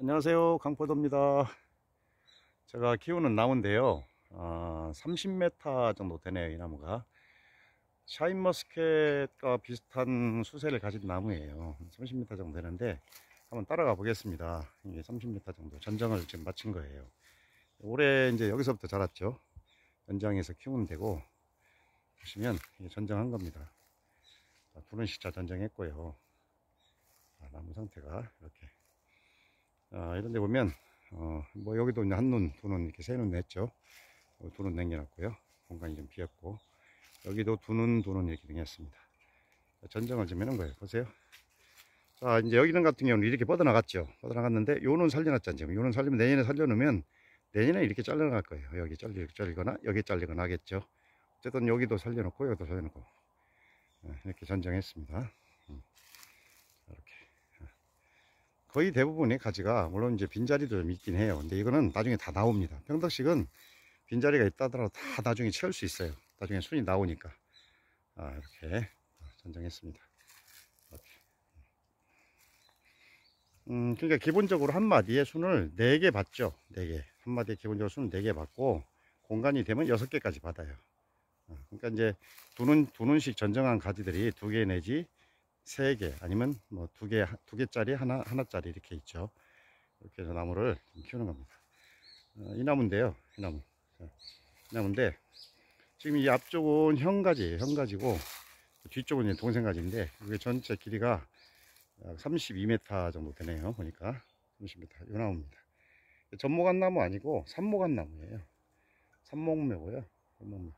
안녕하세요 강포도입니다 제가 키우는 나무인데요 아, 30m 정도 되네요 이 나무가 샤인머스켓과 비슷한 수세를 가진 나무예요 30m 정도 되는데 한번 따라가 보겠습니다 이게 30m 정도 전장을 지금 마친 거예요 올해 이제 여기서부터 자랐죠 연장에서 키우면 되고 보시면 이게 전장한 겁니다 푸른 시차 전장했고요 나무 상태가 이렇게 아, 이런 데 보면 어, 뭐 여기도 이제 한눈 두눈 이렇게 세눈 냈죠 어, 두눈 남겨놨고요 공간이 좀 비었고 여기도 두 눈 두눈 이렇게 냈습니다 전정을 좀 해놓은 거예요 보세요 자 이제 여기는 같은 경우는 이렇게 뻗어나갔죠 뻗어나갔는데 요는 살려놨잖아요 지금 요는 살리면 내년에 살려놓으면 내년에 이렇게 잘려나갈 거예요 여기 잘리, 잘리거나 여기 잘리거나 하겠죠 어쨌든 여기도 살려놓고 여기도 살려놓고 네, 이렇게 전정했습니다 음. 거의 대부분의 가지가 물론 이제 빈자리도 좀 있긴 해요 근데 이거는 나중에 다 나옵니다 평덕식은 빈자리가 있다더라도 다 나중에 채울 수 있어요 나중에 순이 나오니까 아, 이렇게 전정했습니다 이렇게. 음, 그러니까 기본적으로 한 마디에 순을 4개 받죠 4개 한 마디에 기본적으로 순을 4개 받고 공간이 되면 6개까지 받아요 어, 그러니까 이제 두는 두눈씩 전정한 가지들이 2개 내지 세개 아니면 뭐 두 개, 두 개짜리, 하나, 하나짜리 이렇게 있죠. 이렇게 해서 나무를 키우는 겁니다. 어, 이 나무인데요. 이 나무. 이 나무인데, 지금 이 앞쪽은 형가지, 형가지고, 뒤쪽은 이제 동생가지인데, 이게 전체 길이가 32m 정도 되네요. 보니까. 30m. 이 나무입니다. 전목한 나무 아니고, 산목한 나무예요. 산목묘고요산목묘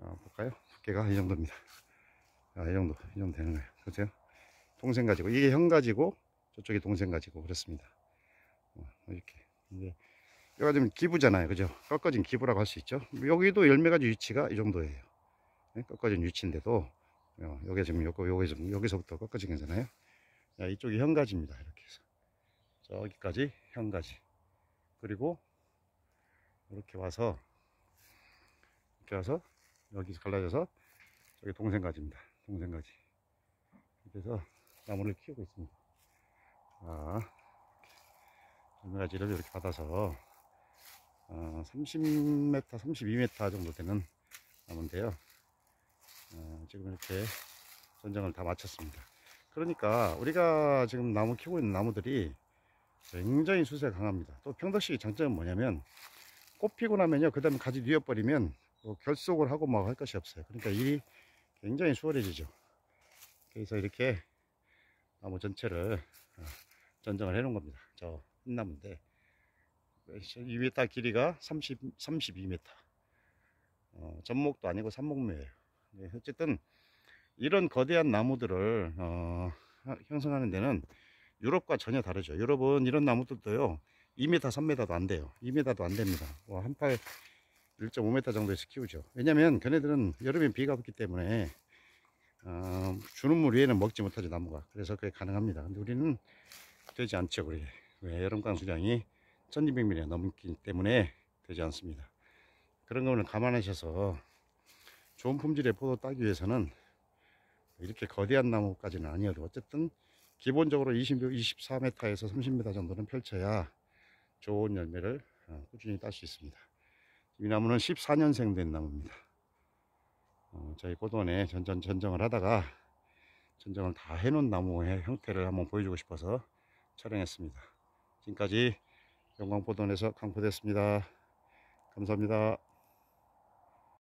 아, 어, 볼까요? 두께가 이 정도입니다. 아, 이 정도, 이 정도 되는 거예요. 그세요 그렇죠? 동생 가지고, 이게 형 가지고, 저쪽이 동생 가지고, 그렇습니다. 어, 이렇게. 이제, 여기가 좀 기부잖아요. 그죠? 꺾어진 기부라고 할 수 있죠. 여기도 열매가 지 위치가 이 정도예요. 네? 꺾어진 위치인데도, 어, 여기 지금, 요거, 여기, 지금, 여기서부터 꺾어진 거잖아요. 자, 이쪽이 형 가지입니다. 이렇게 해서. 저기까지 형 가지. 그리고, 이렇게 와서, 이렇게 와서, 여기서 갈라져서, 저기 동생 가지입니다. 동생까지 그래서 나무를 키우고 있습니다 아, 열멸가지를 이렇게 받아서 어, 30m, 32m 정도 되는 나무인데요 어, 지금 이렇게 전정을 다 마쳤습니다 그러니까 우리가 지금 나무 키우고 있는 나무들이 굉장히 수세가 강합니다 또 평덕식의 장점은 뭐냐면 꽃 피고 나면요 그 다음에 가지 뉘어버리면 뭐 결속을 하고 막할 뭐 것이 없어요 그러니까 이 굉장히 수월해지죠. 그래서 이렇게 나무 전체를 어, 전정을 해 놓은 겁니다. 저 흰나무인데 이위 길이가 30, 32m 어, 전목도 아니고 삼목매예요. 네, 어쨌든 이런 거대한 나무들을 어, 형성하는 데는 유럽과 전혀 다르죠. 유럽은 이런 나무들도요. 2m, 3m도 안 돼요. 2m도 안 됩니다. 와, 뭐 한팔 1.5m 정도에서 키우죠 왜냐면 걔네들은 여름엔 비가 없기 때문에 어, 주는 물 위에는 먹지 못하지 나무가 그래서 그게 가능합니다 근데 우리는 되지 않죠 그게 왜 여름강 수량이 1200mm 넘기 때문에 되지 않습니다 그런 거는 감안하셔서 좋은 품질의 포도 따기 위해서는 이렇게 거대한 나무까지는 아니어도 어쨌든 기본적으로 24m에서 30m 정도는 펼쳐야 좋은 열매를 어, 꾸준히 딸 수 있습니다 이 나무는 14년생 된 나무입니다. 어, 저희 꽃원에 전전 전정을 하다가 전정을 다 해놓은 나무의 형태를 한번 보여주고 싶어서 촬영했습니다. 지금까지 영광포돈에서 강포됐습니다. 감사합니다.